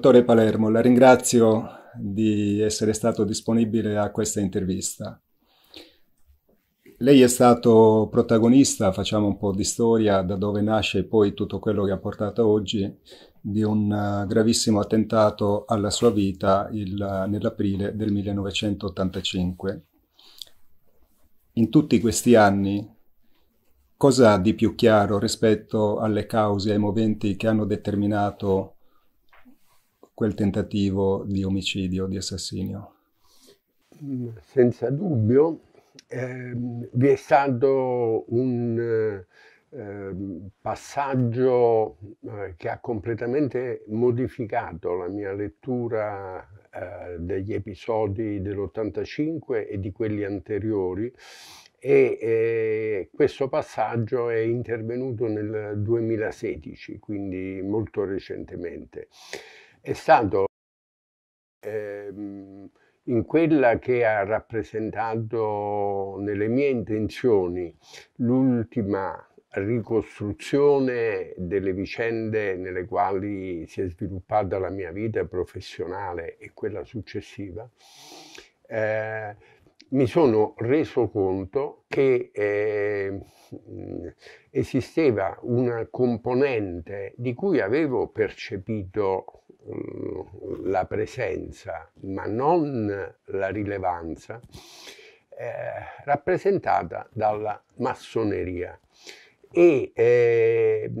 dottore Palermo, la ringrazio di essere stato disponibile a questa intervista. Lei è stato protagonista, facciamo un po' di storia, da dove nasce poi tutto quello che ha portato oggi, di un eh, gravissimo attentato alla sua vita il, eh, nell'aprile del 1985. In tutti questi anni, cosa ha di più chiaro rispetto alle cause e ai moventi che hanno determinato quel tentativo di omicidio, di assassinio? Mm, senza dubbio eh, vi è stato un eh, ehm, passaggio eh, che ha completamente modificato la mia lettura eh, degli episodi dell'85 e di quelli anteriori e eh, questo passaggio è intervenuto nel 2016, quindi molto recentemente è stato ehm, in quella che ha rappresentato nelle mie intenzioni l'ultima ricostruzione delle vicende nelle quali si è sviluppata la mia vita professionale e quella successiva, eh, mi sono reso conto che eh, esisteva una componente di cui avevo percepito la presenza, ma non la rilevanza, eh, rappresentata dalla massoneria. E eh,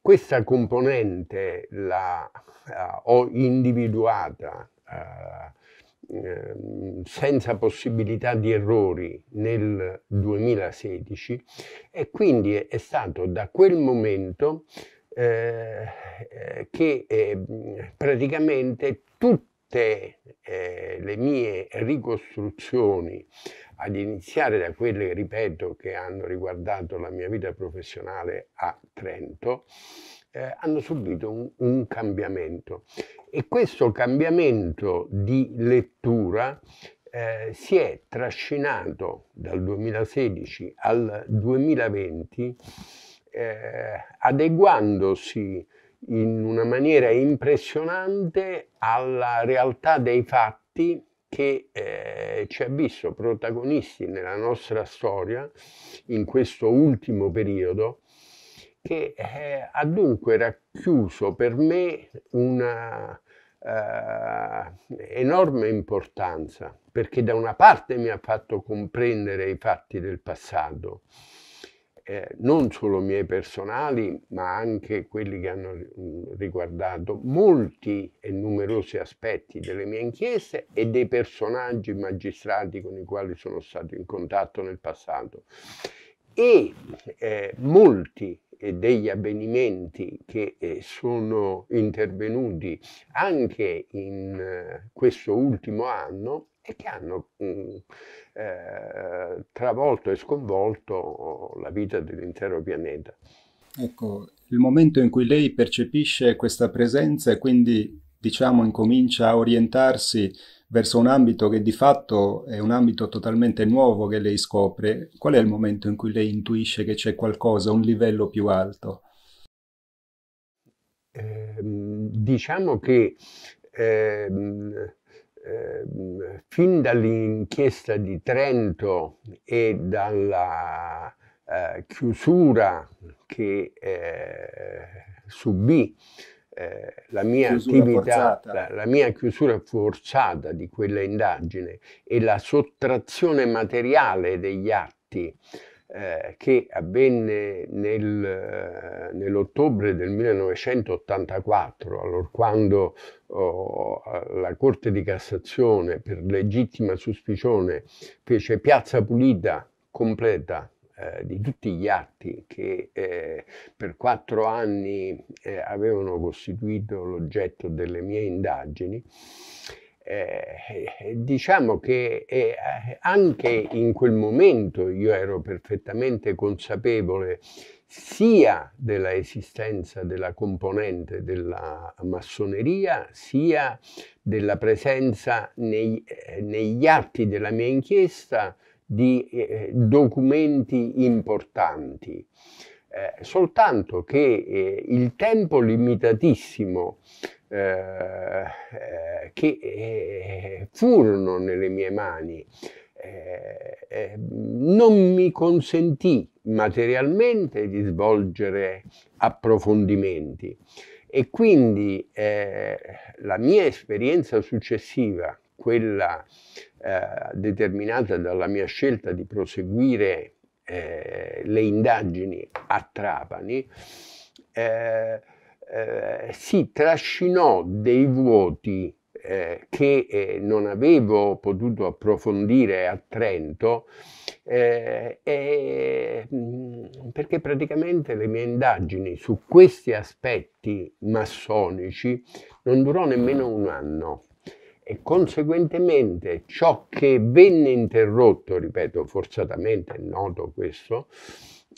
questa componente l'ho uh, individuata uh, senza possibilità di errori nel 2016 e quindi è stato da quel momento eh, che eh, praticamente tutte eh, le mie ricostruzioni, ad iniziare da quelle, ripeto, che hanno riguardato la mia vita professionale a Trento, eh, hanno subito un, un cambiamento. E questo cambiamento di lettura eh, si è trascinato dal 2016 al 2020 eh, adeguandosi in una maniera impressionante alla realtà dei fatti che eh, ci ha visto protagonisti nella nostra storia in questo ultimo periodo che eh, ha dunque racchiuso per me una eh, enorme importanza perché da una parte mi ha fatto comprendere i fatti del passato eh, non solo miei personali, ma anche quelli che hanno riguardato molti e numerosi aspetti delle mie inchieste e dei personaggi magistrati con i quali sono stato in contatto nel passato. E eh, molti degli avvenimenti che eh, sono intervenuti anche in eh, questo ultimo anno e che hanno mm, eh, travolto e sconvolto la vita dell'intero pianeta. Ecco, il momento in cui lei percepisce questa presenza e quindi diciamo incomincia a orientarsi verso un ambito che di fatto è un ambito totalmente nuovo che lei scopre, qual è il momento in cui lei intuisce che c'è qualcosa, un livello più alto? Eh, diciamo che eh, eh, fin dall'inchiesta di Trento e dalla eh, chiusura che eh, subì eh, la, mia attività, la, la mia chiusura forzata di quella indagine e la sottrazione materiale degli atti eh, che avvenne nel, eh, nell'ottobre del 1984, allora quando oh, la Corte di Cassazione per legittima suspicione fece piazza pulita completa eh, di tutti gli atti che eh, per quattro anni eh, avevano costituito l'oggetto delle mie indagini, eh, diciamo che eh, anche in quel momento io ero perfettamente consapevole sia della esistenza della componente della massoneria, sia della presenza nei, negli atti della mia inchiesta di eh, documenti importanti, eh, soltanto che eh, il tempo limitatissimo eh, eh, che eh, furono nelle mie mani non mi consentì materialmente di svolgere approfondimenti e quindi la mia esperienza successiva, quella eh, eh, determinata dalla mia scelta di proseguire eh, le indagini a Trapani, eh, eh si trascinò dei vuoti eh, che non avevo potuto approfondire a Trento, mm, perché praticamente le mie indagini su questi aspetti massonici non durò nemmeno un anno e conseguentemente ciò che venne interrotto, ripeto, forzatamente è noto questo,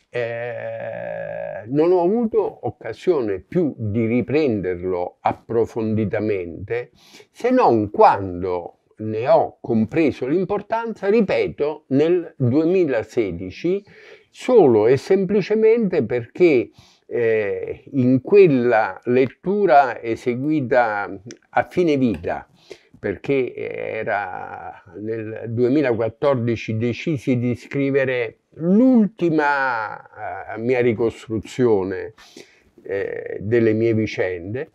eh, non ho avuto occasione più di riprenderlo approfonditamente se non quando ne ho compreso l'importanza, ripeto, nel 2016 solo e semplicemente perché eh, in quella lettura eseguita a fine vita perché era, nel 2014 decisi di scrivere l'ultima eh, mia ricostruzione eh, delle mie vicende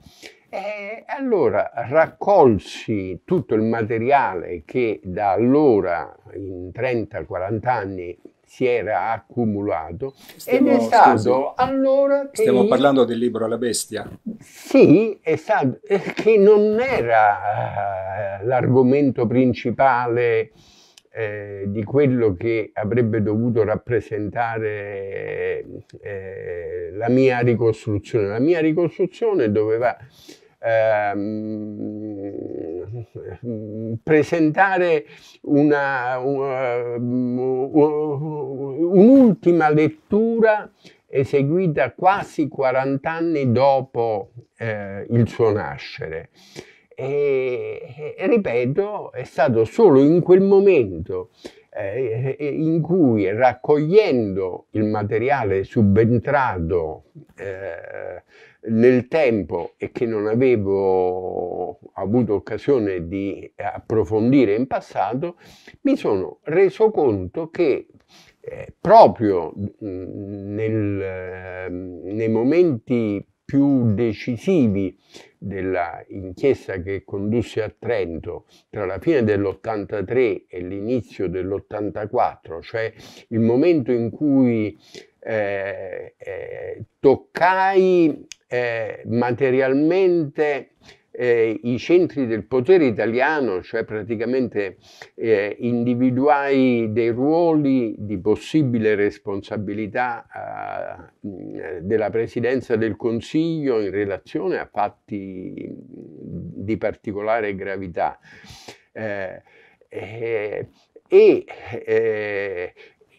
e allora raccolsi tutto il materiale che da allora in 30-40 anni si era accumulato stiamo, ed è stato scusi, allora che stiamo parlando del libro La bestia sì esatto, è stato che non era uh, l'argomento principale eh, di quello che avrebbe dovuto rappresentare eh, la mia ricostruzione la mia ricostruzione doveva ehm, presentare un'ultima eh, lettura eseguita quasi 40 anni dopo eh, il suo nascere. E, e, ripeto, è stato solo in quel momento eh, in cui raccogliendo il materiale subentrato eh, nel tempo e che non avevo avuto occasione di approfondire in passato, mi sono reso conto che eh, proprio nel, eh, nei momenti più decisivi dell'inchiesta che condusse a Trento tra la fine dell'83 e l'inizio dell'84, cioè il momento in cui eh, eh, toccai eh, materialmente eh, i centri del potere italiano, cioè praticamente eh, individuai dei ruoli di possibile responsabilità della Presidenza del Consiglio in relazione a fatti di particolare gravità. e eh,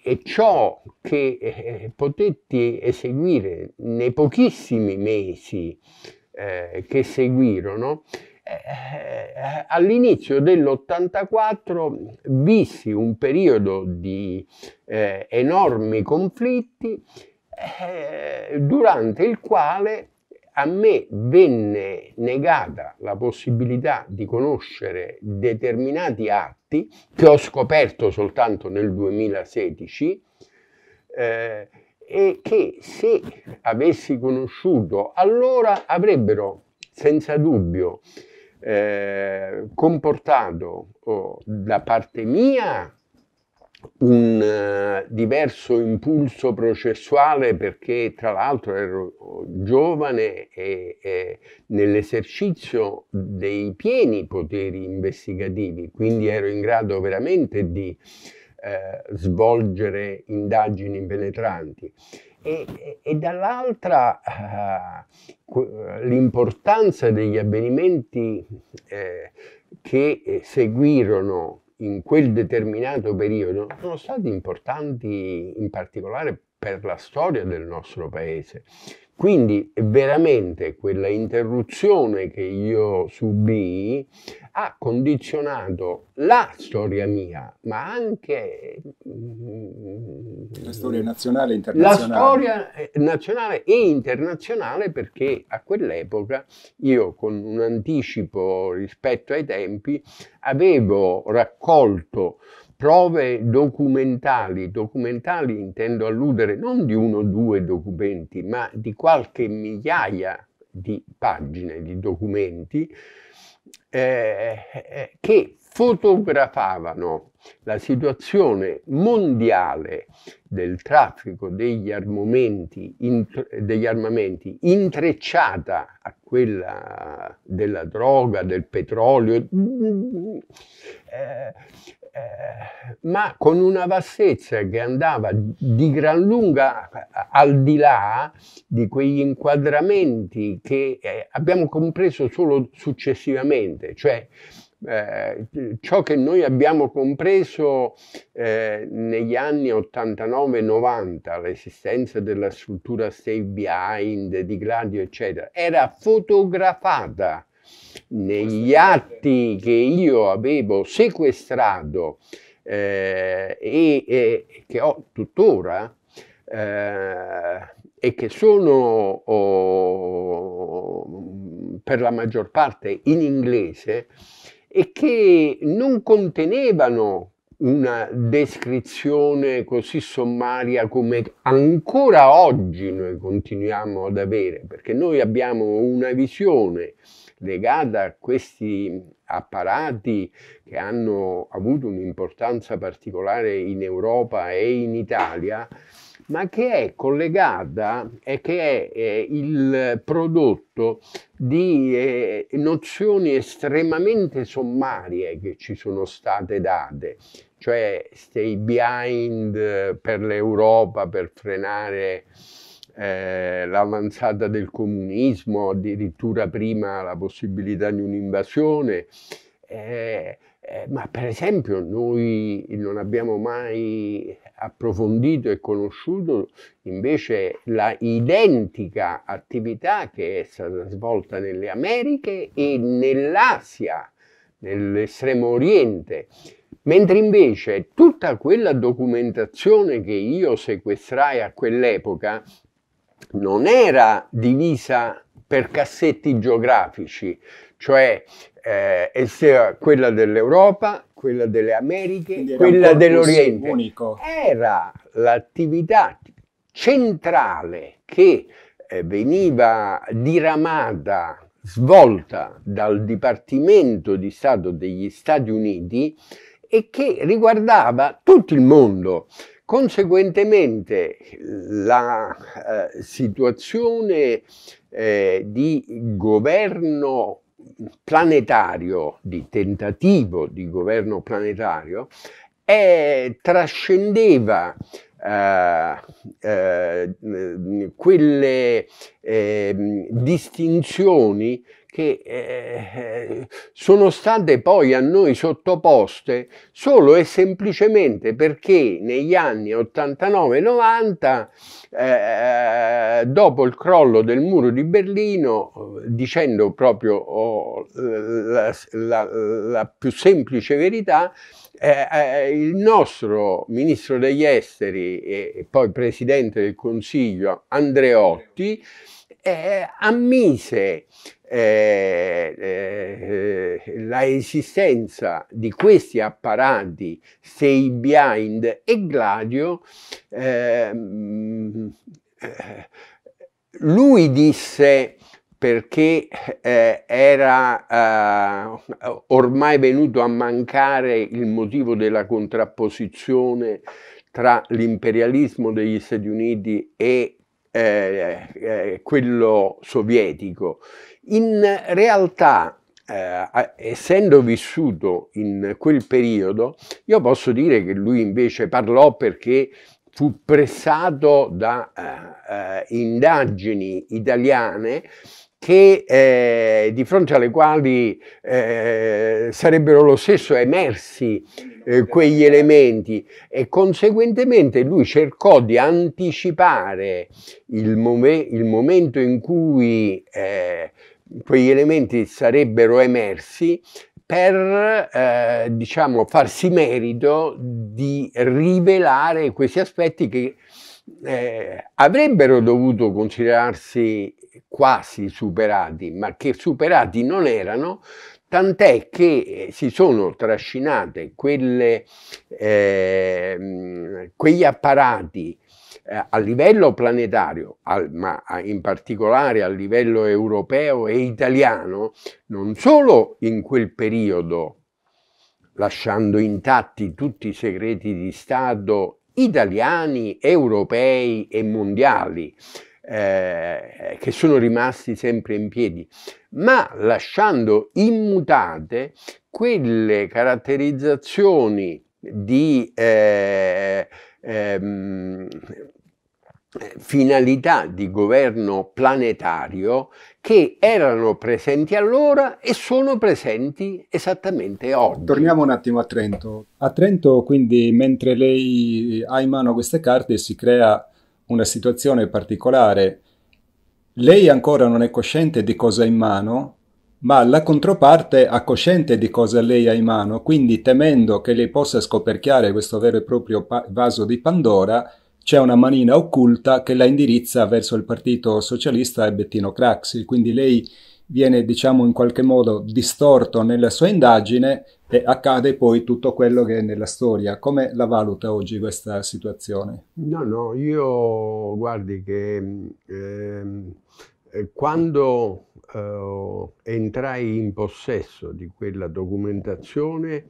e ciò che eh, eh, potetti eseguire nei pochissimi mesi eh, che seguirono, eh, eh all'inizio dell'84 vissi un periodo di eh, enormi conflitti durante il quale a me venne negata la possibilità di conoscere determinati atti che ho scoperto soltanto nel 2016 eh, e che se avessi conosciuto allora avrebbero senza dubbio eh, comportato oh, da parte mia un eh, diverso impulso processuale perché tra l'altro ero giovane e, e nell'esercizio dei pieni poteri investigativi, quindi ero in grado veramente di eh, svolgere indagini penetranti. E, e, dall'altra eh, l'importanza degli avvenimenti eh, che eh, seguirono in quel determinato periodo sono stati importanti in particolare per la storia del nostro paese. Quindi veramente quella interruzione che io subì ha condizionato la storia mia, ma anche mm, la storia nazionale e internazionale. La storia eh, nazionale e internazionale perché a quell'epoca io con un anticipo rispetto ai tempi avevo raccolto prove documentali, documentali intendo alludere non di uno o due documenti, ma di qualche migliaia di pagine di documenti eh, eh che fotografavano la situazione mondiale del traffico degli armamenti, degli armamenti intrecciata a quella della droga, del petrolio, mm, eh, eh, ma con una vastezza che andava di gran lunga al di là di quegli inquadramenti che eh, abbiamo compreso solo successivamente, cioè eh, ciò che noi abbiamo compreso eh, negli anni 89-90, l'esistenza della struttura stay behind, di Gladio, eccetera, era fotografata negli atti che io avevo sequestrato eh, e, e, che ho tuttora eh, e che sono oh, per la maggior parte in inglese, e che non contenevano una descrizione così sommaria come ancora oggi noi continuiamo ad avere, perché noi abbiamo una visione legata a questi apparati che hanno avuto un'importanza particolare in Europa e in Italia, ma che è collegata e che è eh, il prodotto di eh, nozioni estremamente sommarie che ci sono state date, cioè stay behind eh, per l'Europa per frenare eh, l'avanzata del comunismo, addirittura prima la possibilità di un'invasione. Eh, eh, ma per esempio noi non abbiamo mai approfondito e conosciuto invece la identica attività che è stata svolta nelle Americhe e nell'Asia, nell'estremo oriente, mentre invece tutta quella documentazione che io sequestrai a quell'epoca non era divisa per cassetti geografici, cioè eh, esseva quella dell'Europa, quella delle Americhe, quella dell'Oriente. Unico. Era l'attività centrale che eh, veniva diramata, svolta dal Dipartimento di Stato degli Stati Uniti e che riguardava tutto il mondo. Conseguentemente la eh, situazione eh, di governo planetario, di tentativo di governo planetario, è, trascendeva eh, eh, quelle ehm, distinzioni che eh, sono state poi a noi sottoposte solo e semplicemente perché negli anni 89-90, eh, dopo il crollo del muro di Berlino, dicendo proprio oh, la, la, la più semplice verità, eh, eh, il nostro ministro degli esteri e, e poi presidente del Consiglio Andreotti eh, ammise eh, eh, eh, la esistenza di questi apparati Stay Behind e Gladio, ehm, eh, lui disse perché eh, era eh, ormai venuto a mancare il motivo della contrapposizione tra l'imperialismo degli Stati Uniti e eh, eh, quello sovietico. In realtà, eh, essendo vissuto in quel periodo, io posso dire che lui invece parlò perché fu pressato da eh, eh, indagini italiane che, eh, di fronte alle quali eh, sarebbero lo stesso emersi eh, quegli elementi e conseguentemente lui cercò di anticipare il, mom il momento in cui eh, quegli elementi sarebbero emersi per eh, diciamo, farsi merito di rivelare questi aspetti che eh, avrebbero dovuto considerarsi quasi superati, ma che superati non erano, tant'è che eh, si sono trascinate quelle, eh, quegli apparati eh, a livello planetario, al, ma in particolare a livello europeo e italiano, non solo in quel periodo lasciando intatti tutti i segreti di Stato italiani, europei e mondiali eh, che sono rimasti sempre in piedi, ma lasciando immutate quelle caratterizzazioni di eh, ehm, finalità di governo planetario che erano presenti allora e sono presenti esattamente oggi. Torniamo un attimo a Trento. A Trento, quindi, mentre lei ha in mano queste carte, si crea una situazione particolare. Lei ancora non è cosciente di cosa ha in mano, ma la controparte ha cosciente di cosa lei ha in mano, quindi temendo che lei possa scoperchiare questo vero e proprio vaso di Pandora, c'è una manina occulta che la indirizza verso il Partito Socialista e Bettino Craxi, quindi lei viene diciamo in qualche modo distorto nella sua indagine e accade poi tutto quello che è nella storia. Come la valuta oggi questa situazione? No, no, io guardi che ehm, eh, quando eh, entrai in possesso di quella documentazione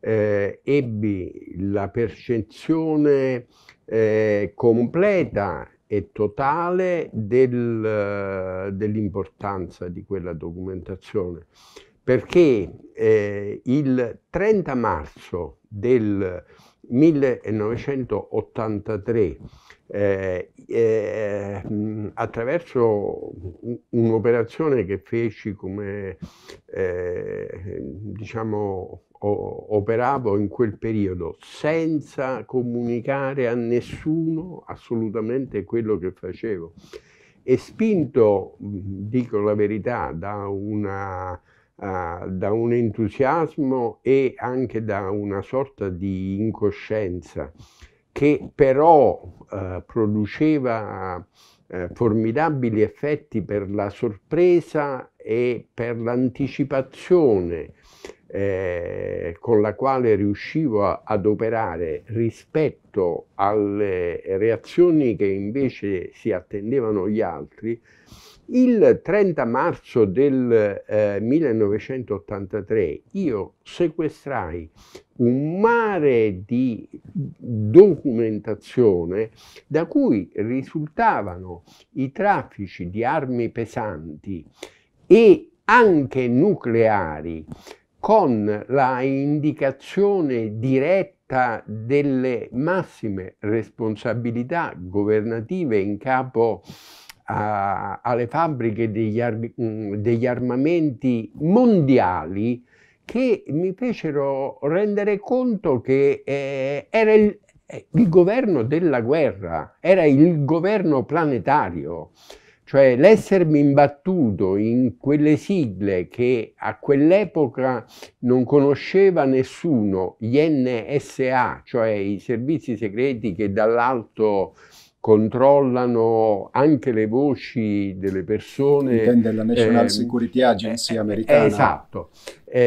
eh, ebbi la percezione eh, completa e totale del, eh, dell'importanza di quella documentazione perché eh, il 30 marzo del 1983 eh, eh, attraverso un'operazione che feci come eh, diciamo operavo in quel periodo senza comunicare a nessuno assolutamente quello che facevo e spinto, dico la verità, da, una, uh, da un entusiasmo e anche da una sorta di incoscienza che però uh, produceva uh, formidabili effetti per la sorpresa e per l'anticipazione eh, con la quale riuscivo a, ad operare rispetto alle reazioni che invece si attendevano gli altri, il 30 marzo del eh, 1983 io sequestrai un mare di documentazione da cui risultavano i traffici di armi pesanti e anche nucleari con la indicazione diretta delle massime responsabilità governative in capo a, alle fabbriche degli, armi, mm, degli armamenti mondiali che mi fecero rendere conto che eh, era il, eh, il governo della guerra, era il governo planetario. Cioè l'essermi imbattuto in quelle sigle che a quell'epoca non conosceva nessuno, gli NSA, cioè i servizi segreti che dall'alto controllano anche le voci delle persone. Intende la National eh, Security Agency eh, eh, americana. Esatto, eh,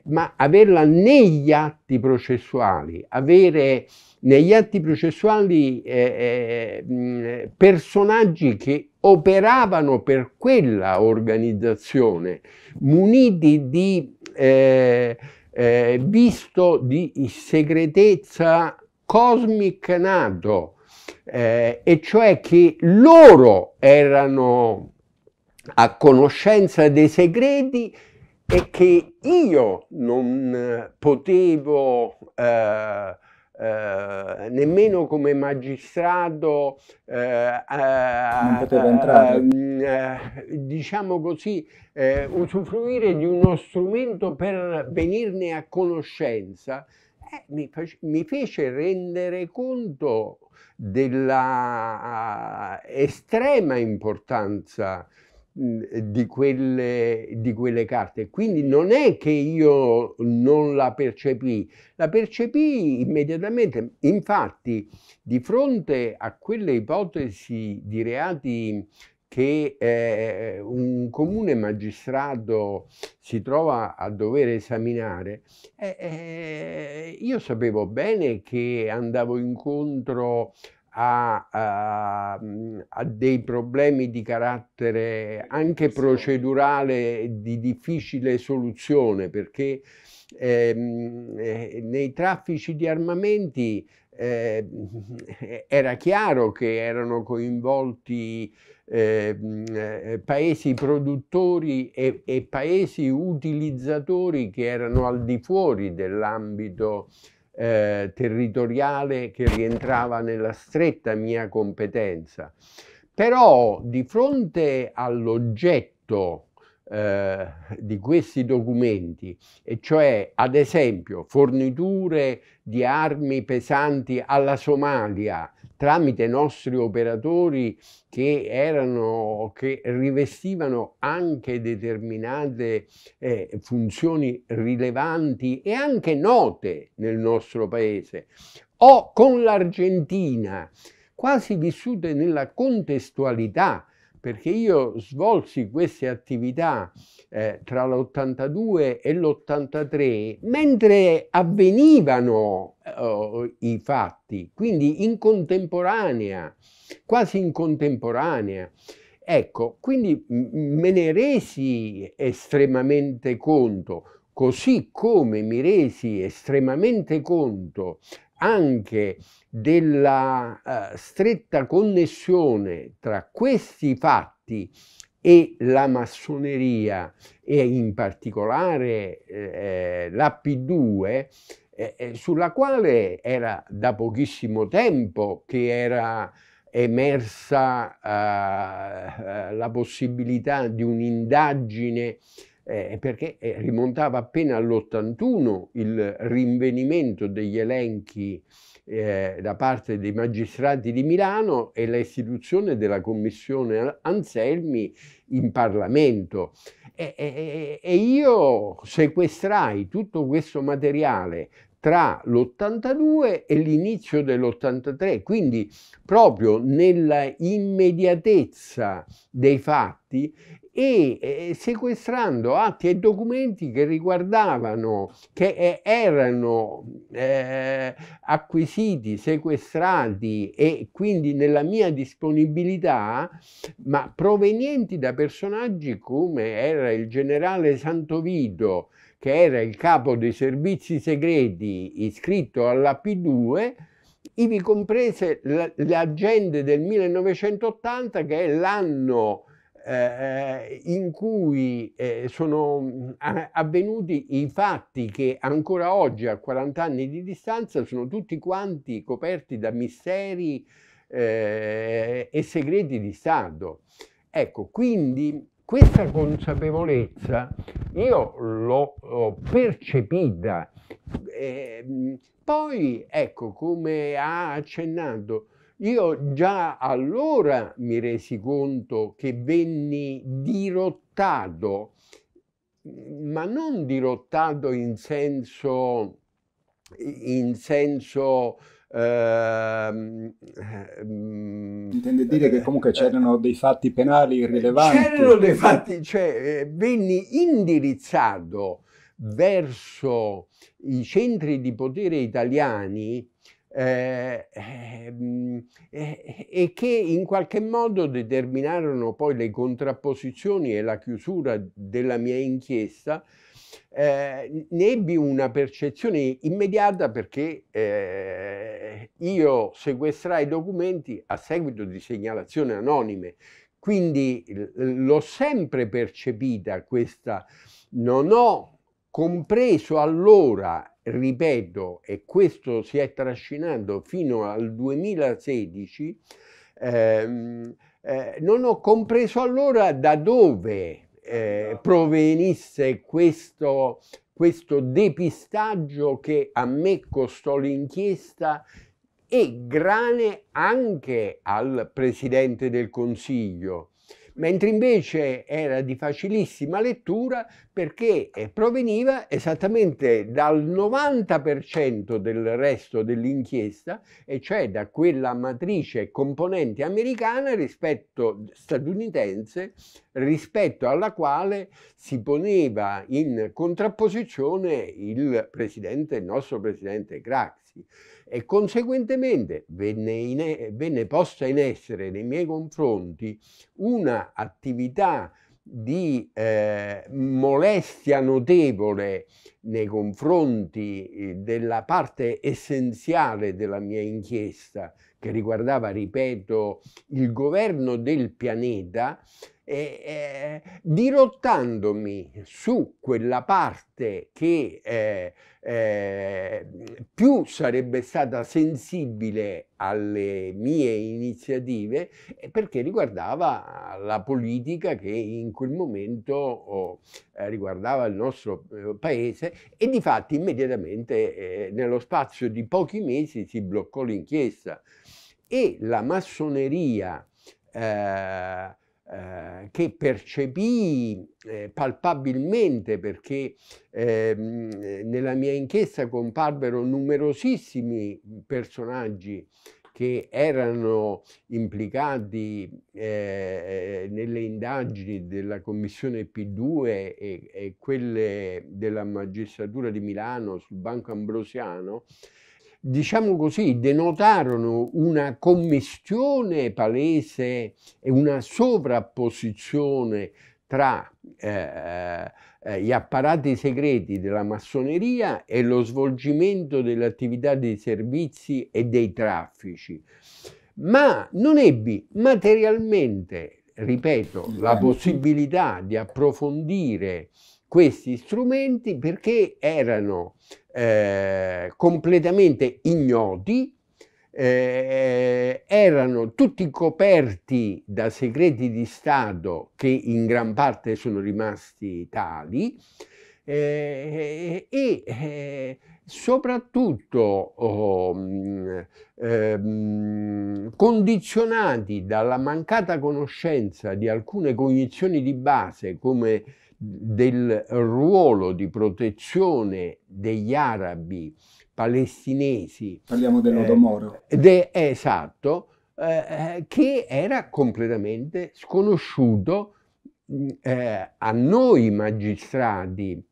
eh, ma averla negli atti processuali, avere negli atti processuali eh, eh, mm, personaggi che operavano per quella organizzazione, muniti di eh, eh visto di segretezza cosmic nato, eh, e cioè che loro erano a conoscenza dei segreti e che io non potevo eh, eh, nemmeno come magistrato eh, eh, eh, mm, eh diciamo così usufruire di uno strumento per venirne a conoscenza mi, face, mi fece rendere conto della estrema importanza Mhmm, di quelle, di quelle, carte. Quindi non è che io non la percepì, la percepì immediatamente. Infatti, di fronte a quelle ipotesi di reati che eh, un comune magistrato si trova a dover esaminare, eh, eh, io sapevo bene che andavo incontro a, a, a, dei problemi di carattere anche procedurale di difficile soluzione perché ehm, eh, nei traffici di armamenti eh, era chiaro che erano coinvolti ehm, eh, paesi produttori e, e paesi utilizzatori che erano al di fuori dell'ambito eh, territoriale che rientrava nella stretta mia competenza. Però di fronte all'oggetto eh, di questi documenti, e cioè ad esempio forniture di armi pesanti alla Somalia tramite nostri operatori che, erano, che rivestivano anche determinate eh, funzioni rilevanti e anche note nel nostro paese, o con l'Argentina, quasi vissute nella contestualità perché io svolsi queste attività eh, tra l'82 e l'83 mentre avvenivano eh, oh, i fatti, quindi in contemporanea, quasi in contemporanea. Ecco, quindi me ne resi estremamente conto, così come mi resi estremamente conto anche della eh, stretta connessione tra questi fatti e la massoneria e in particolare eh, eh la P2 eh, eh, sulla quale era da pochissimo tempo che era emersa eh, la possibilità di un'indagine eh, perché eh, rimontava appena all'81 il rinvenimento degli elenchi eh, da parte dei magistrati di Milano e l'istituzione della commissione Anselmi in Parlamento. E, e, e io sequestrai tutto questo materiale tra l'82 e l'inizio dell'83, quindi proprio nella immediatezza dei fatti e sequestrando atti e documenti che riguardavano, che erano eh, acquisiti, sequestrati e quindi nella mia disponibilità, ma provenienti da personaggi come era il generale Santovito, che era il capo dei servizi segreti iscritto alla P2, ivi comprese le agende del 1980 che è l'anno eh, in cui eh, sono avvenuti i fatti che ancora oggi, a 40 anni di distanza, sono tutti quanti coperti da misteri eh, e segreti di Stato. Ecco, quindi questa consapevolezza io l'ho percepita. Ehm, poi, ecco, come ha accennato, io già allora mi resi conto che venni dirottato, ma non dirottato in senso, in senso Uh, Intende dire che comunque c'erano dei fatti penali irrilevanti. C'erano dei fatti, cioè eh, venni indirizzato verso i centri di potere italiani eh, eh, mm, eh, e che in qualche modo determinarono poi le contrapposizioni e la chiusura della mia inchiesta, eh, ne ebbi una percezione immediata perché eh, io sequestrai documenti a seguito di segnalazioni anonime, quindi l'ho sempre percepita questa, non ho compreso allora ripeto, e questo si è trascinando fino al 2016, ehm, eh, non ho compreso allora da dove eh, esatto. provenisse questo, questo depistaggio che a me costò l'inchiesta e grane anche al Presidente del Consiglio mentre invece era di facilissima lettura perché eh, proveniva esattamente dal 90% del resto dell'inchiesta, e cioè da quella matrice componente americana rispetto statunitense rispetto alla quale si poneva in contrapposizione il presidente, il nostro presidente Grax diritti e conseguentemente venne, venne posta in essere nei miei confronti un'attività di eh, molestia notevole nei confronti eh, della parte essenziale della mia inchiesta che riguardava, ripeto, il governo del pianeta eh, eh, dirottandomi su quella parte che eh, eh, più sarebbe stata sensibile alle mie iniziative eh, perché riguardava la politica che in quel momento oh, riguardava il nostro paese e di fatto immediatamente nello spazio di pochi mesi si bloccò l'inchiesta e la massoneria eh, eh, che percepì eh, palpabilmente perché ehm, nella mia inchiesta comparvero numerosissimi personaggi che erano implicati eh, eh nelle indagini della Commissione P2 e, e, quelle della Magistratura di Milano sul Banco Ambrosiano, diciamo così, denotarono una commistione palese e una sovrapposizione tra eh, eh, gli apparati segreti della massoneria e lo svolgimento delle attività dei servizi e dei traffici. Ma non ebbi materialmente, ripeto, la possibilità di approfondire questi strumenti perché erano eh, completamente ignoti, eh, erano tutti coperti da segreti di Stato che in gran parte sono rimasti tali eh, e eh, soprattutto oh, mm, ehm, condizionati dalla mancata conoscenza di alcune cognizioni di base come del ruolo di protezione degli arabi palestinesi. Parliamo dell'Odomoro. Eh, de, esatto, eh, eh, che era completamente sconosciuto mm, eh, a noi magistrati.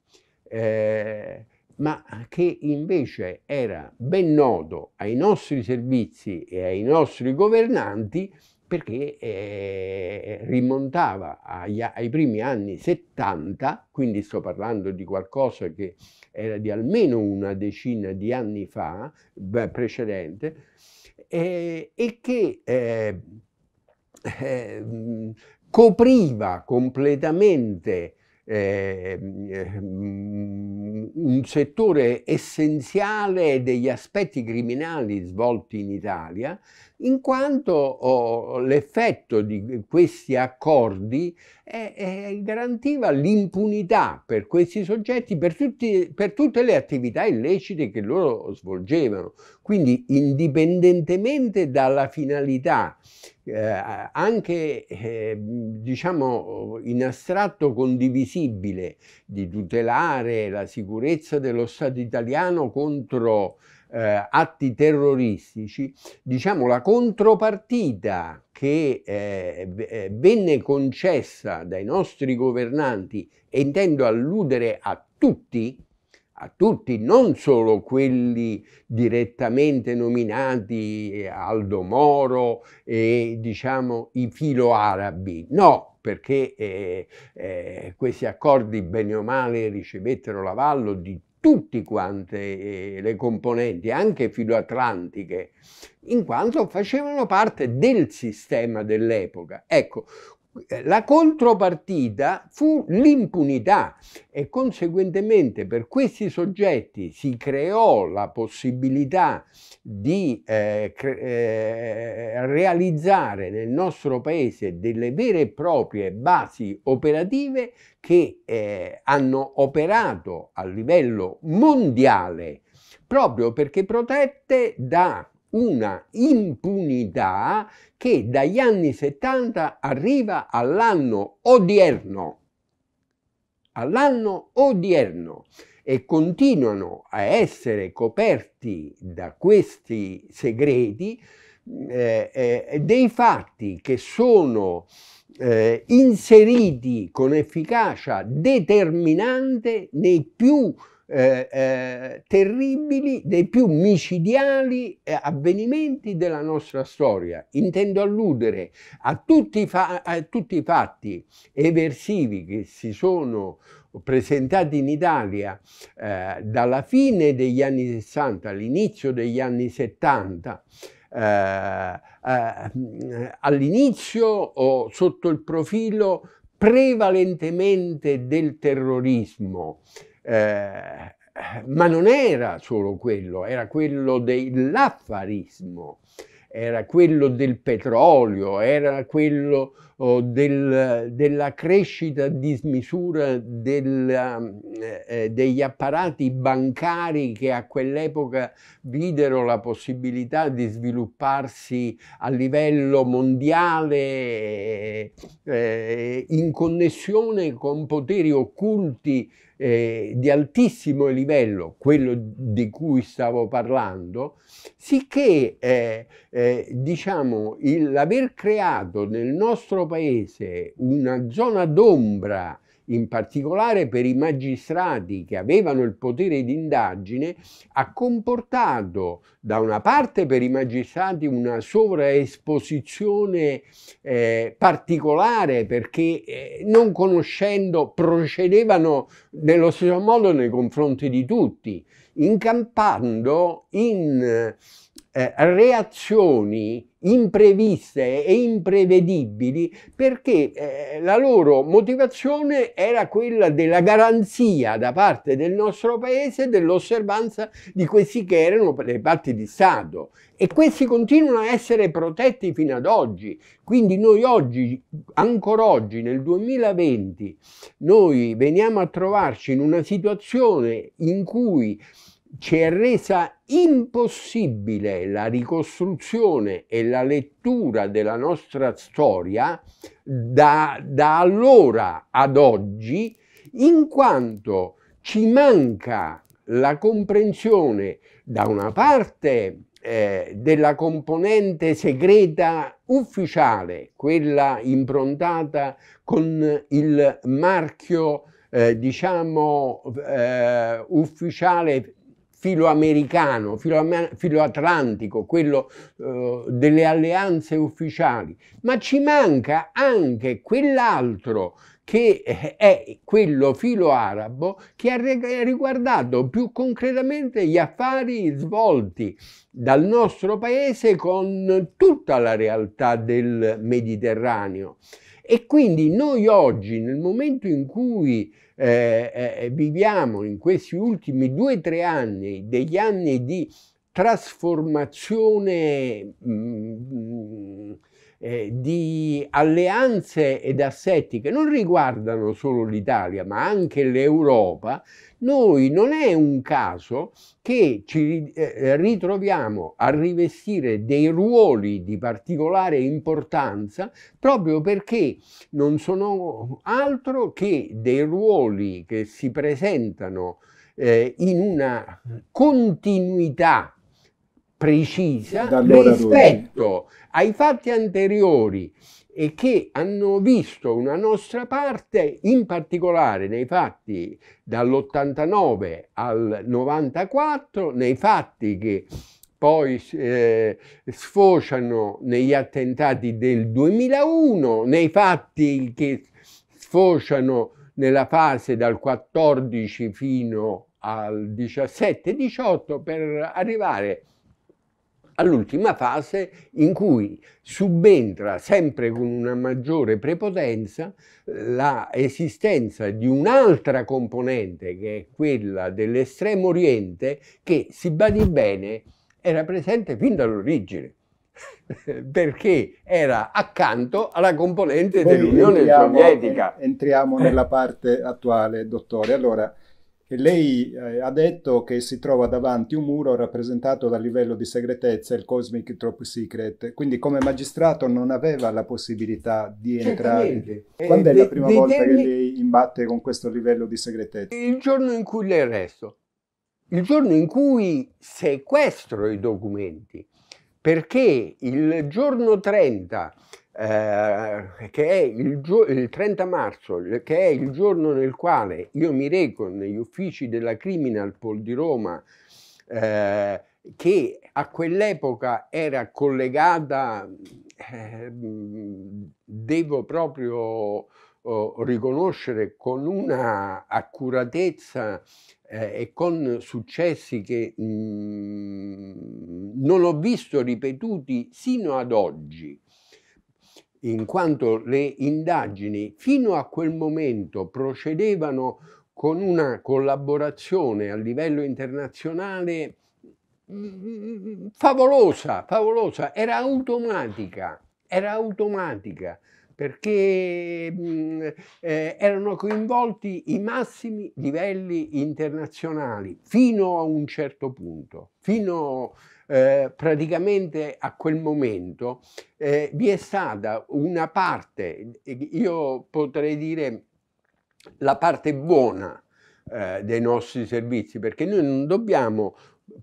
Eh, ma che invece era ben noto ai nostri servizi e ai nostri governanti perché eh, rimontava agli, ai primi anni 70, quindi sto parlando di qualcosa che era di almeno una decina di anni fa, beh, precedente, eh, e che eh, eh copriva completamente Ehm, eh, un settore essenziale degli aspetti criminali svolti in Italia in quanto oh, l'effetto di questi accordi è, eh, è, eh, garantiva l'impunità per questi soggetti per, tutti, per tutte le attività illecite che loro svolgevano. Quindi indipendentemente dalla finalità eh, anche eh, diciamo in astratto condivisibile di tutelare la sicurezza dello Stato italiano contro eh, atti terroristici, diciamo la contropartita che eh, eh, venne concessa dai nostri governanti, e intendo alludere a tutti, a tutti, non solo quelli direttamente nominati eh, Aldo Moro e diciamo i filo arabi, no, perché eh, eh, questi accordi bene o male ricevettero l'avallo di tutte quante eh, le componenti, anche filoatlantiche, in quanto facevano parte del sistema dell'epoca. Ecco, la contropartita fu l'impunità e conseguentemente per questi soggetti si creò la possibilità di eh, eh, realizzare nel nostro paese delle vere e proprie basi operative che eh, hanno operato a livello mondiale proprio perché protette da una impunità che dagli anni 70 arriva all'anno odierno, all'anno odierno e continuano a essere coperti da questi segreti eh, eh, dei fatti che sono eh, inseriti con efficacia determinante nei più eh, eh, terribili, dei più micidiali eh, avvenimenti della nostra storia. Intendo alludere a tutti, a tutti i fatti eversivi che si sono presentati in Italia eh, dalla fine degli anni 60 all'inizio degli anni 70 eh, all'inizio oh, sotto il profilo prevalentemente del terrorismo eh, ma non era solo quello, era quello dell'affarismo, era quello del petrolio, era quello o del, della crescita a dismisura della, um, eh, eh, degli apparati bancari che a quell'epoca videro la possibilità di svilupparsi a livello mondiale eh, eh, in connessione con poteri occulti eh, di altissimo livello, quello di cui stavo parlando, sicché eh, eh, diciamo l'aver creato nel nostro Paese una zona d'ombra, in particolare per i magistrati che avevano il potere di indagine, ha comportato da una parte per i magistrati una sovraesposizione eh, particolare perché eh, non conoscendo procedevano nello stesso modo nei confronti di tutti, incampando in eh, reazioni impreviste e imprevedibili perché eh, la loro motivazione era quella della garanzia da parte del nostro paese dell'osservanza di questi che erano le parti di Stato e questi continuano a essere protetti fino ad oggi quindi noi oggi ancora oggi nel 2020 noi veniamo a trovarci in una situazione in cui ci è resa impossibile la ricostruzione e la lettura della nostra storia da, da allora ad oggi, in quanto ci manca la comprensione da una parte eh, della componente segreta ufficiale, quella improntata con il marchio eh, diciamo eh, ufficiale filoamericano, filoatlantico, quello eh, delle alleanze ufficiali, ma ci manca anche quell'altro che eh, è quello filoarabo che ha riguardato più concretamente gli affari svolti dal nostro paese con tutta la realtà del Mediterraneo. E quindi noi oggi, nel momento in cui eh, eh, eh, viviamo in questi ultimi due o tre anni, degli anni di trasformazione mh, mm, mm, eh, di alleanze ed assetti che non riguardano solo l'Italia ma anche l'Europa, noi non è un caso che ci eh, ritroviamo a rivestire dei ruoli di particolare importanza proprio perché non sono altro che dei ruoli che si presentano eh, in una continuità precisa rispetto ai fatti anteriori e che hanno visto una nostra parte, in particolare nei fatti dall'89 al 94, nei fatti che poi eh, sfociano negli attentati del 2001, nei fatti che sfociano nella fase dal 14 fino al 17-18 per arrivare a all'ultima fase in cui subentra sempre con una maggiore prepotenza eh, l'esistenza di un'altra componente che è quella dell'estremo oriente che, si badi bene, era presente fin dall'origine perché era accanto alla componente dell'Unione Sovietica. Entriamo nella parte attuale, dottore. Allora, e lei eh, ha detto che si trova davanti un muro rappresentato dal livello di segretezza, il Cosmic Trop Secret, quindi come magistrato non aveva la possibilità di entrare. Quando eh, è de, la prima volta temi... che lei imbatte con questo livello di segretezza? Il giorno in cui le arresto, il giorno in cui sequestro i documenti, perché il giorno 30 eh, che è il, il 30 marzo, che è il giorno nel quale io mi reco negli uffici della Criminal Pol di Roma, eh, che a quell'epoca era collegata, eh, devo proprio oh, riconoscere, con una accuratezza eh, e con successi che mh, mm, non ho visto ripetuti sino ad oggi in quanto le indagini fino a quel momento procedevano con una collaborazione a livello internazionale mm, favolosa, favolosa, era automatica, era automatica perché mm, eh, erano coinvolti i massimi livelli internazionali fino a un certo punto, fino a eh, praticamente a quel momento eh, vi è stata una parte, io potrei dire la parte buona eh, dei nostri servizi, perché noi non dobbiamo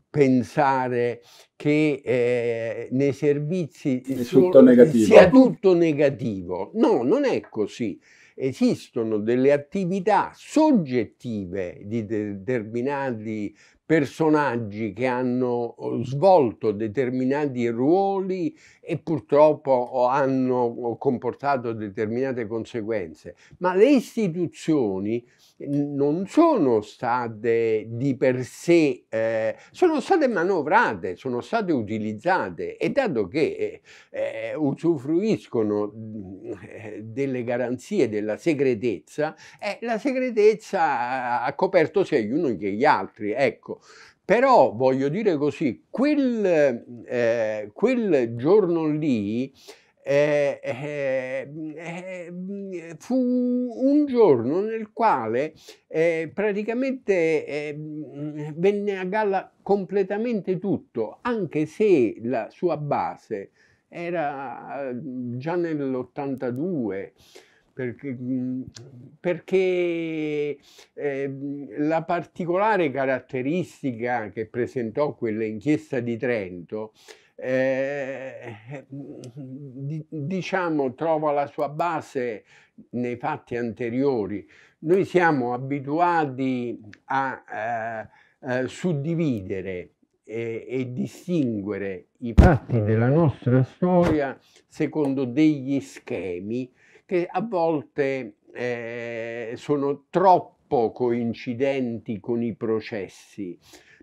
pensare che eh, nei servizi tutto sia tutto negativo. No, non è così. Esistono delle attività soggettive di determinati personaggi che hanno eh, svolto determinati ruoli e purtroppo oh, hanno oh, comportato determinate conseguenze, ma le istituzioni non sono state di per sé, eh, sono state manovrate, sono state utilizzate e dato che eh, eh usufruiscono eh, delle garanzie della segretezza, eh, la segretezza ha coperto sia gli uni che gli altri. Ecco, però voglio dire così, quel, eh, quel giorno lì eh, eh, eh fu un giorno nel quale eh, praticamente eh, venne a galla completamente tutto, anche se la sua base era già nell'82 perché, perché eh, la particolare caratteristica che presentò quell'inchiesta di Trento eh, diciamo trova la sua base nei fatti anteriori. Noi siamo abituati a eh, eh, suddividere e, e distinguere i fatti della nostra storia secondo degli schemi che a volte eh, sono troppo coincidenti con i processi,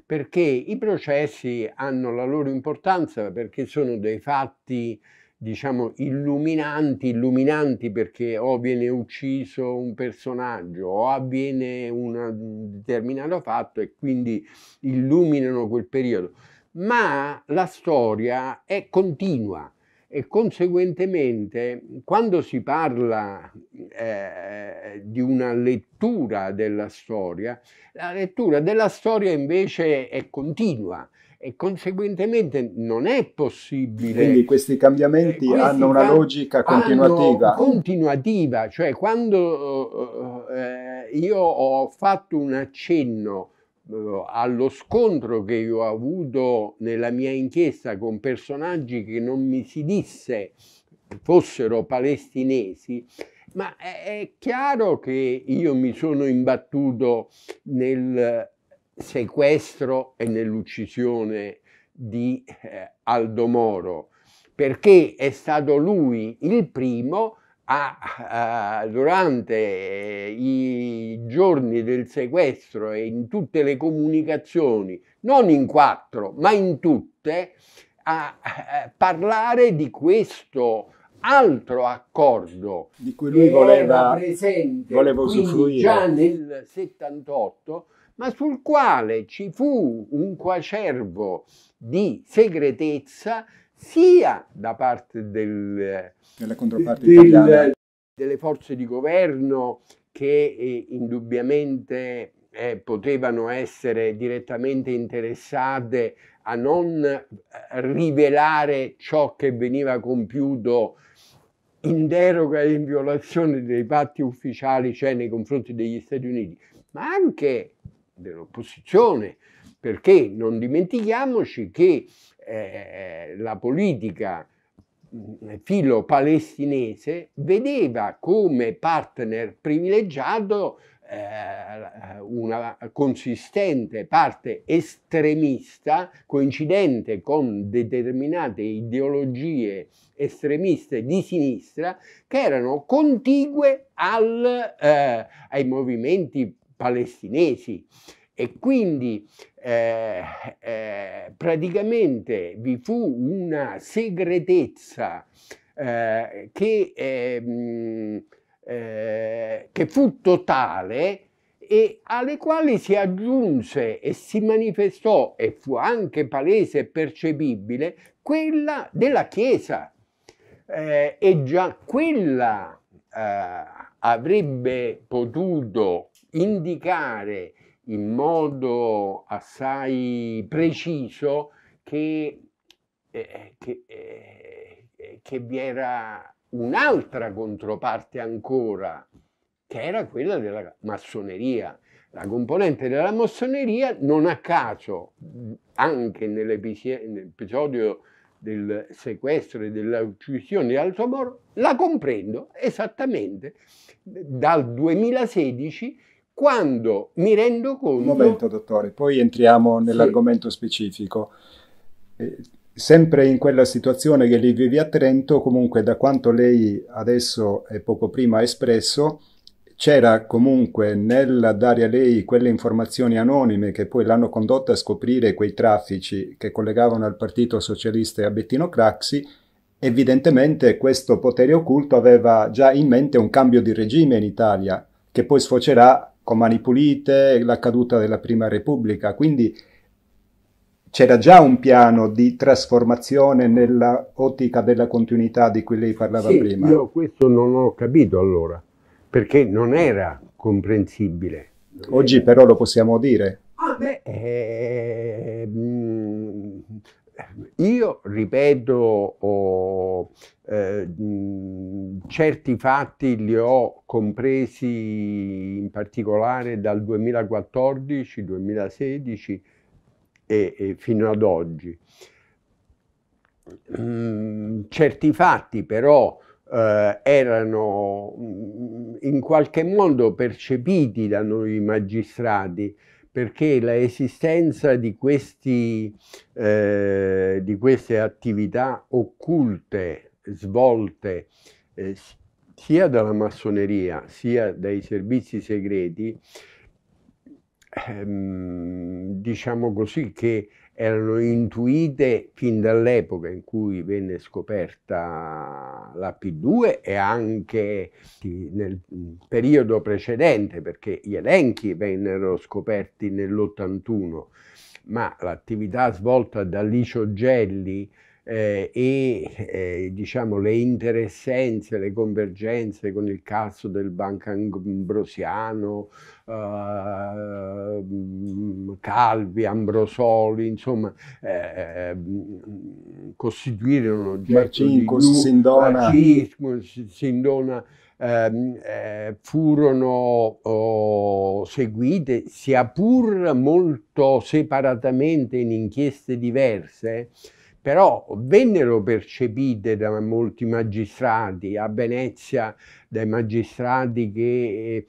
perché i processi hanno la loro importanza, perché sono dei fatti diciamo illuminanti, illuminanti perché o viene ucciso un personaggio o avviene un determinato fatto e quindi illuminano quel periodo, ma la storia è continua, e conseguentemente quando si parla eh, di una lettura della storia, la lettura della storia invece è continua e conseguentemente non è possibile. Quindi questi cambiamenti eh, questi hanno una logica continuativa. continuativa, cioè quando eh, io ho fatto un accenno eh, allo scontro che io ho avuto nella mia inchiesta con personaggi che non mi si disse fossero palestinesi, ma è, chiaro che io mi sono imbattuto nel sequestro e nell'uccisione di eh, Aldo Moro, perché è stato lui il primo a, a, durante eh, i giorni del sequestro e in tutte le comunicazioni, non in quattro, ma in tutte, a, a parlare di questo altro accordo di cui lui voleva, presente, voleva usufruire già nel 78, ma sul quale ci fu un quacervo di segretezza sia da parte del, della controparte del, delle forze di governo che eh, indubbiamente eh, potevano essere direttamente interessate a non eh, rivelare ciò che veniva compiuto in deroga e in violazione dei patti ufficiali, cioè nei confronti degli Stati Uniti, ma anche dell'opposizione, perché non dimentichiamoci che eh, la politica mm, filo palestinese vedeva come partner privilegiato eh, una consistente parte estremista coincidente con determinate ideologie estremiste di sinistra che erano contigue al, eh, ai movimenti palestinesi. E quindi eh, eh, praticamente vi fu una segretezza eh, che, mh, ehm, eh, che fu totale e alle quali si aggiunse e si manifestò e fu anche palese e percepibile quella della Chiesa. Eh, e già quella eh, avrebbe potuto indicare in modo assai preciso che, eh, che, eh, che vi era un'altra controparte ancora, che era quella della massoneria. La componente della massoneria, non a caso, anche nell'episodio del sequestro e dell'uccisione di Alto Moro, la comprendo esattamente dal 2016 quando mi rendo conto... Un momento, dottore, poi entriamo nell'argomento sì. specifico. Eh, sempre in quella situazione che lei vivi a Trento, comunque da quanto lei adesso e poco prima ha espresso, c'era comunque nel dare a lei quelle informazioni anonime che poi l'hanno condotta a scoprire quei traffici che collegavano al Partito Socialista e a Bettino Craxi, evidentemente questo potere occulto aveva già in mente un cambio di regime in Italia, che poi sfocerà con mani pulite, la caduta della Prima Repubblica, quindi c'era già un piano di trasformazione nella ottica della continuità di cui lei parlava sì, prima. Io questo non ho capito allora, perché non era comprensibile. Oggi però lo possiamo dire. Ah, beh, eh, mh, mm, io ripeto, oh, eh, certi fatti li ho compresi in particolare dal 2014-2016 e, e, fino ad oggi. Mh, certi fatti però eh, erano in qualche modo percepiti da noi magistrati perché l'esistenza di, eh, di queste attività occulte svolte eh, sia dalla massoneria sia dai servizi segreti, ehm, diciamo così che erano intuite fin dall'epoca in cui venne scoperta la P2 e anche nel periodo precedente, perché gli elenchi vennero scoperti nell'81, ma l'attività svolta da Licio Gelli eh, e eh, diciamo, le interessenze, le convergenze con il caso del Banca Ambrosiano, eh, Calvi, Ambrosoli, insomma, eh, mm, costituirono oggetto Marcinco, di Sindona, Marcinco, Sindona ehm, eh, furono oh, seguite, sia pur molto separatamente in inchieste diverse, però vennero percepite da molti magistrati, a Venezia dai magistrati che eh,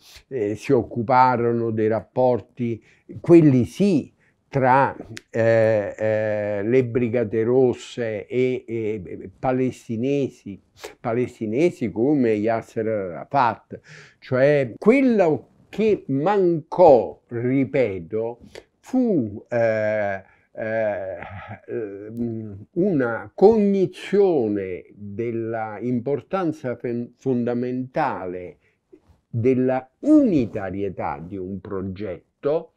eh, si occuparono dei rapporti, quelli sì, tra eh, eh, le Brigate Rosse e, e, palestinesi, palestinesi come Yasser Arafat, cioè quello che mancò, ripeto, fu eh, eh, eh, mm, una cognizione dell'importanza fondamentale della unitarietà di un progetto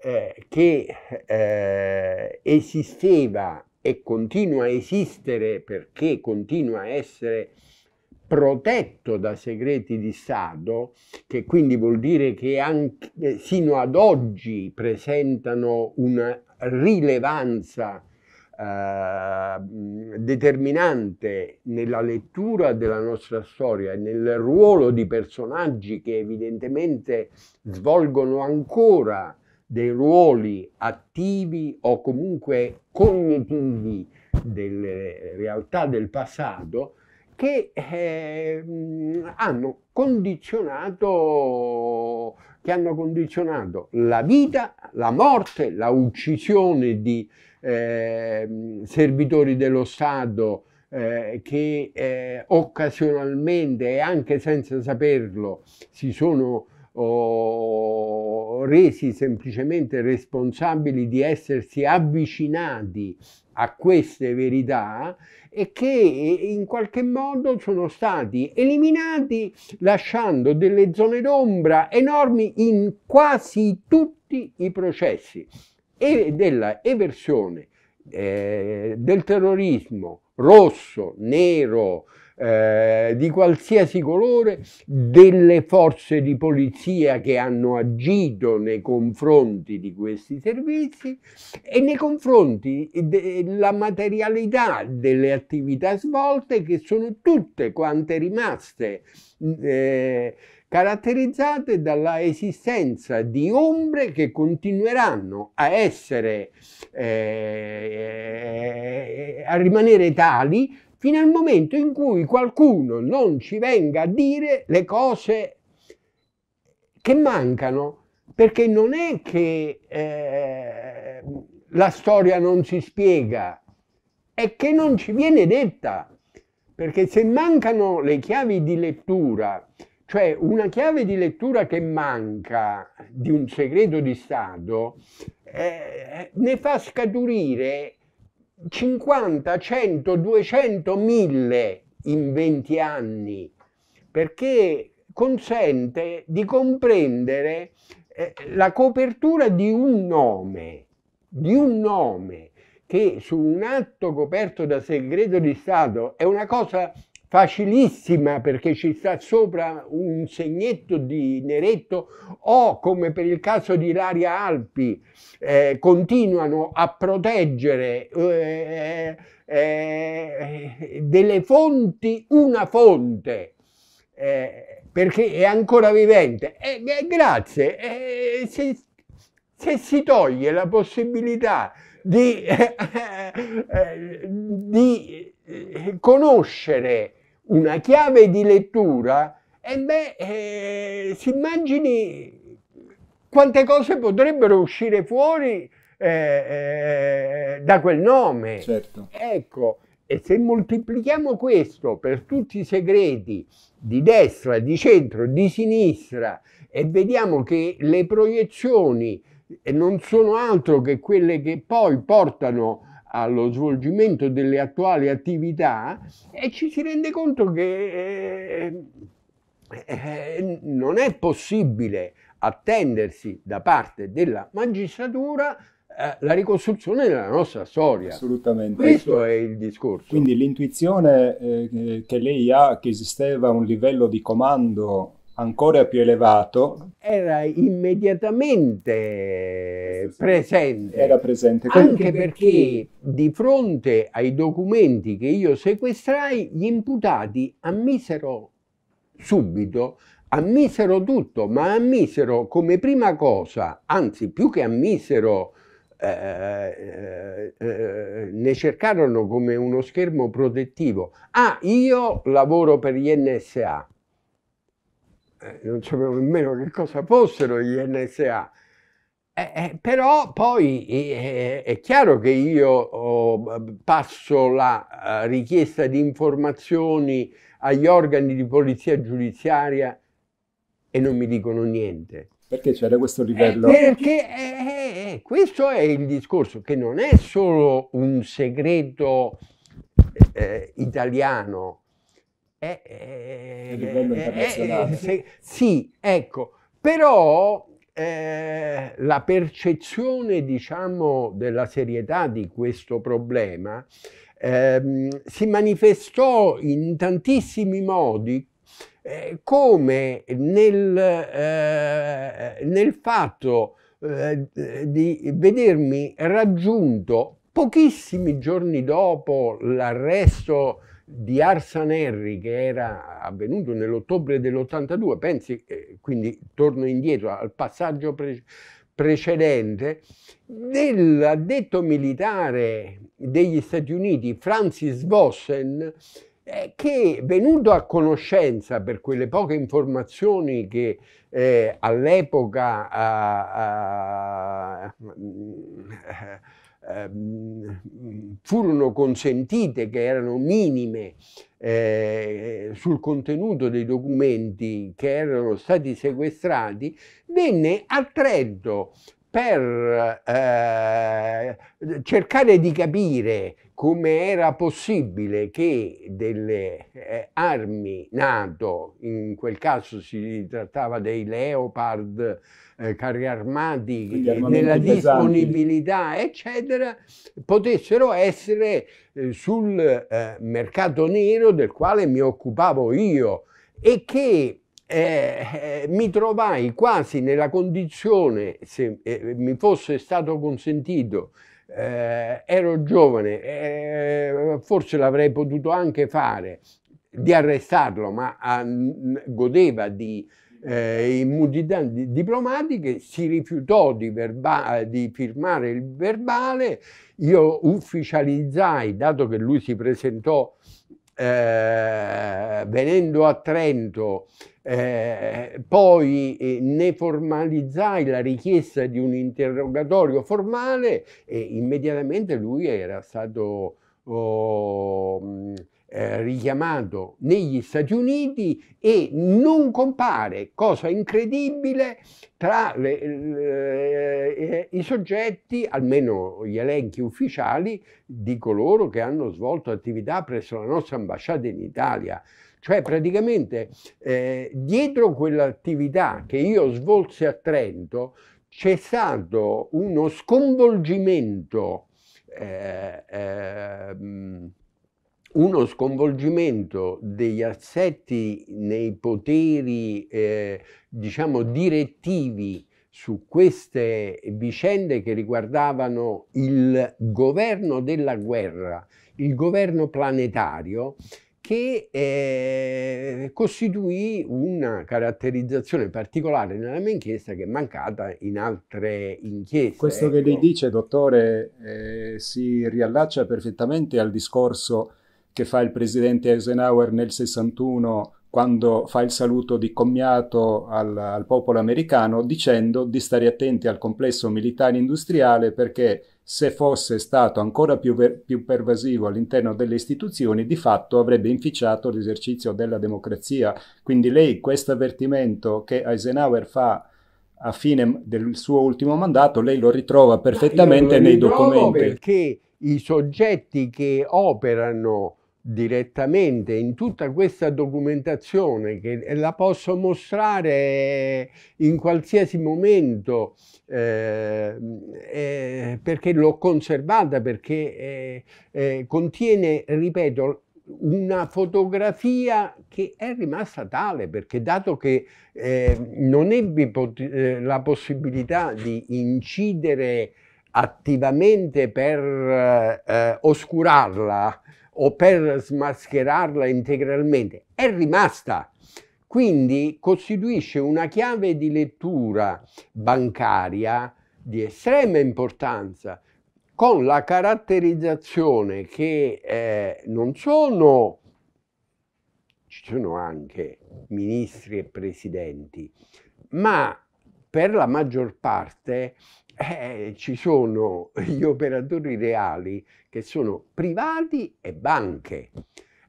eh, che eh, esisteva e continua a esistere perché continua a essere protetto da segreti di Stato, che quindi vuol dire che anche, eh, sino ad oggi presentano una rilevanza eh, determinante nella lettura della nostra storia e nel ruolo di personaggi che evidentemente svolgono ancora dei ruoli attivi o comunque cognitivi delle realtà del passato che eh, hanno condizionato che hanno condizionato la vita, la morte, la uccisione di eh, servitori dello Stato eh, che eh, occasionalmente e anche senza saperlo si sono oh, resi semplicemente responsabili di essersi avvicinati a queste verità e che in qualche modo sono stati eliminati lasciando delle zone d'ombra enormi in quasi tutti i processi e della eversione eh, del terrorismo rosso, nero, eh, di qualsiasi colore delle forze di polizia che hanno agito nei confronti di questi servizi e nei confronti della materialità delle attività svolte che sono tutte quante rimaste mm, eh, caratterizzate dalla esistenza di ombre che continueranno a essere eh, eh a rimanere tali fino al momento in cui qualcuno non ci venga a dire le cose che mancano, perché non è che eh, la storia non si spiega, è che non ci viene detta, perché se mancano le chiavi di lettura, cioè una chiave di lettura che manca di un segreto di Stato eh, ne fa scaturire 50, 100, 200, 1000 in 20 anni, perché consente di comprendere eh, la copertura di un nome, di un nome che su un atto coperto da segreto di Stato è una cosa facilissima perché ci sta sopra un segnetto di neretto o come per il caso di Ilaria Alpi eh, continuano a proteggere eh, eh, delle fonti una fonte eh, perché è ancora vivente eh, grazie eh, se, se si toglie la possibilità di, eh, eh, di conoscere una chiave di lettura, e beh, eh, si immagini quante cose potrebbero uscire fuori eh, eh, da quel nome. Certo. Ecco, e se moltiplichiamo questo per tutti i segreti di destra, di centro, di sinistra, e vediamo che le proiezioni eh, non sono altro che quelle che poi portano allo svolgimento delle attuali attività e ci si rende conto che eh, eh, non è possibile attendersi da parte della magistratura eh, la ricostruzione della nostra storia. Assolutamente. Questo è il discorso. Quindi l'intuizione eh, che lei ha che esisteva un livello di comando ancora più elevato era immediatamente presente. Era presente. Anche perché di fronte ai documenti che io sequestrai, gli imputati ammisero subito, ammisero tutto, ma ammisero come prima cosa, anzi più che ammisero, eh, eh, eh ne cercarono come uno schermo protettivo. Ah, io lavoro per gli NSA eh, non sapevo nemmeno che cosa fossero gli NSA. Eh, eh, però poi eh, è chiaro che io oh, passo la uh, richiesta di informazioni agli organi di polizia giudiziaria e non mi dicono niente. Perché c'era questo eh, livello? perché questo è il discorso, che non è solo un segreto italiano, è, è, è, se, sì, ecco, però eh, la percezione, diciamo, della serietà di questo problema ehm, si manifestò in tantissimi modi eh, come nel, eh, nel fatto eh, di vedermi raggiunto pochissimi giorni dopo l'arresto di Arsan Arsanerri che era avvenuto nell'ottobre dell'82, pensi, quindi torno indietro al passaggio pre precedente, dell'addetto militare degli Stati Uniti Francis Vossen, eh, che venuto a conoscenza per quelle poche informazioni che eh, all'epoca ah, ah, mm, Ehm, furono consentite, che erano minime, eh, sul contenuto dei documenti che erano stati sequestrati, venne a per eh, cercare di capire come era possibile che delle eh, armi NATO, in quel caso si trattava dei Leopard, eh, carri armati, eh, nella disponibilità, eccetera, potessero essere eh, sul eh, mercato nero del quale mi occupavo io e che eh, eh, mi trovai quasi nella condizione, se eh, mi fosse stato consentito, eh, ero giovane, eh, forse l'avrei potuto anche fare, di arrestarlo, ma ah, godeva di eh, immutità diplomatiche, si rifiutò di, di, firmare il verbale, io ufficializzai, dato che lui si presentò eh, venendo a Trento eh, poi eh, ne formalizzai la richiesta di un interrogatorio formale e immediatamente lui era stato oh, mm, eh, richiamato negli Stati Uniti e non compare, cosa incredibile, tra le, le, eh, i soggetti, almeno gli elenchi ufficiali, di coloro che hanno svolto attività presso la nostra ambasciata in Italia. Cioè praticamente eh, dietro quell'attività che io svolse a Trento c'è stato uno sconvolgimento, eh, eh, uno sconvolgimento degli assetti nei poteri, eh, diciamo, direttivi su queste vicende che riguardavano il governo della guerra, il governo planetario che eh, costituì una caratterizzazione particolare nella mia inchiesta che è mancata in altre inchieste. Questo ecco. che lei dice, dottore, eh, si riallaccia perfettamente al discorso che fa il presidente Eisenhower nel 61 quando fa il saluto di commiato al, al popolo americano dicendo di stare attenti al complesso militare industriale perché se fosse stato ancora più, ver- più, pervasivo all'interno delle istituzioni, di fatto avrebbe inficiato l'esercizio della democrazia. Quindi lei questo avvertimento che Eisenhower fa a fine del suo ultimo mandato, lei lo ritrova perfettamente lo nei documenti. Perché i soggetti che operano direttamente in tutta questa documentazione che la posso mostrare in qualsiasi momento eh, eh, perché l'ho conservata perché eh, eh contiene ripeto una fotografia che è rimasta tale perché dato che eh, non ebbi eh, la possibilità di incidere attivamente per oscurarla o per smascherarla integralmente, è rimasta. Quindi costituisce una chiave di lettura bancaria di estrema importanza, con la caratterizzazione che eh, non sono, ci sono anche ministri e presidenti, ma per la maggior parte eh, ci sono gli operatori reali che sono privati e banche.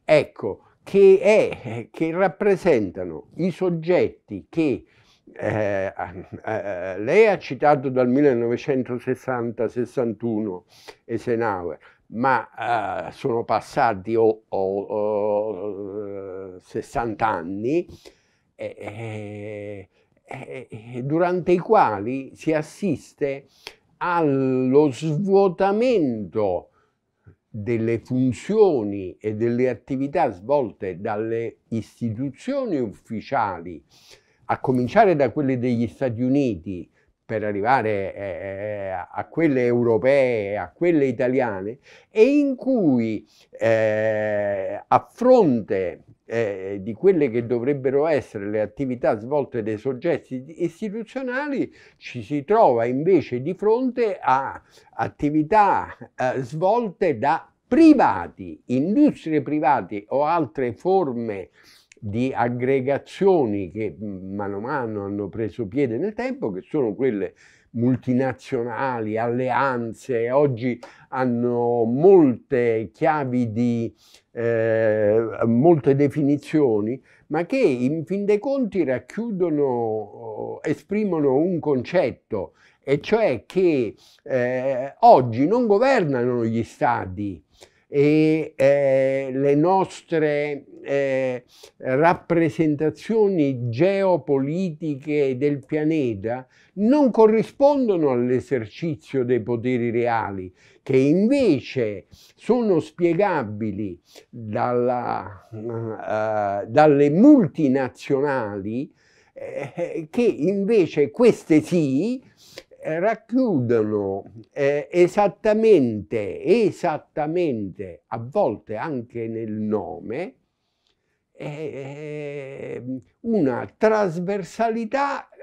Ecco, che, è, che rappresentano i soggetti che eh, eh, lei ha citato dal 1960-61 Eisenhower, ma eh, sono passati oh, oh, oh, 60 anni, eh, eh, durante i quali si assiste allo svuotamento delle funzioni e delle attività svolte dalle istituzioni ufficiali, a cominciare da quelle degli Stati Uniti, per arrivare eh, a quelle europee, a quelle italiane, e in cui eh, a fronte eh, di quelle che dovrebbero essere le attività svolte dai soggetti istituzionali, ci si trova invece di fronte a attività eh, svolte da privati, industrie private o altre forme di aggregazioni che mm, mano a mano hanno preso piede nel tempo, che sono quelle multinazionali, alleanze, oggi hanno molte chiavi di eh, molte definizioni, ma che in fin dei conti racchiudono, eh, esprimono un concetto, e cioè che eh, oggi non governano gli stati, e eh, le nostre eh, rappresentazioni geopolitiche del pianeta non corrispondono all'esercizio dei poteri reali, che invece sono spiegabili dalla, eh, dalle multinazionali, eh, che invece queste sì eh, racchiudono eh, esattamente, esattamente, a volte anche nel nome, eh, eh una trasversalità eh,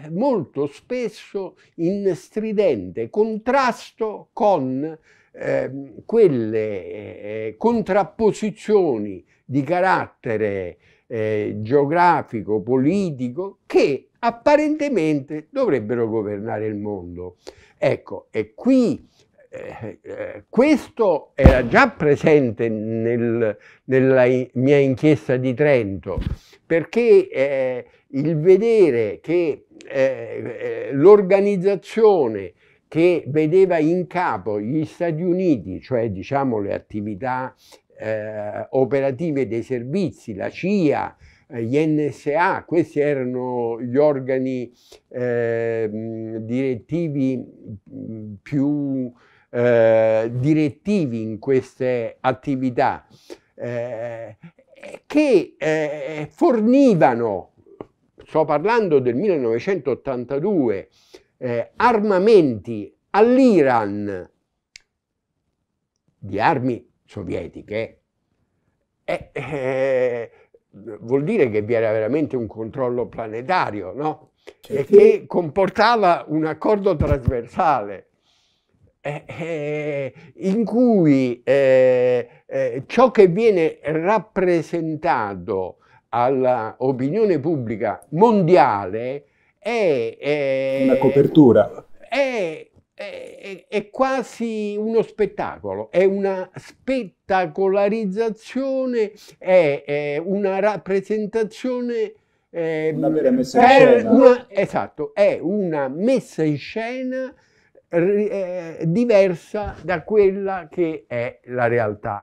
eh molto spesso in stridente contrasto con ehm, quelle contrapposizioni di carattere geografico, politico, che apparentemente dovrebbero governare il mondo. Ecco, e qui eh, eh questo era già presente nel, nella in, mia inchiesta di Trento, perché eh, il vedere che eh, eh, l'organizzazione che vedeva in capo gli Stati Uniti, cioè diciamo le attività operative dei servizi, la CIA, eh, gli NSA, questi erano gli organi eh, direttivi mm, più eh, direttivi in queste attività, eh, che eh, fornivano, sto parlando del 1982, eh, armamenti all'Iran di armi sovietiche, eh, eh, vuol dire che vi era veramente un controllo planetario, no? Certo. E che comportava un accordo trasversale eh, eh, in cui eh, eh ciò che viene rappresentato all'opinione pubblica mondiale è... Una copertura. È è, è, quasi uno spettacolo, è una spettacolarizzazione, è, è una rappresentazione... Eh, una vera messa in scena. Una, esatto, è una messa in scena eh, diversa da quella che è la realtà.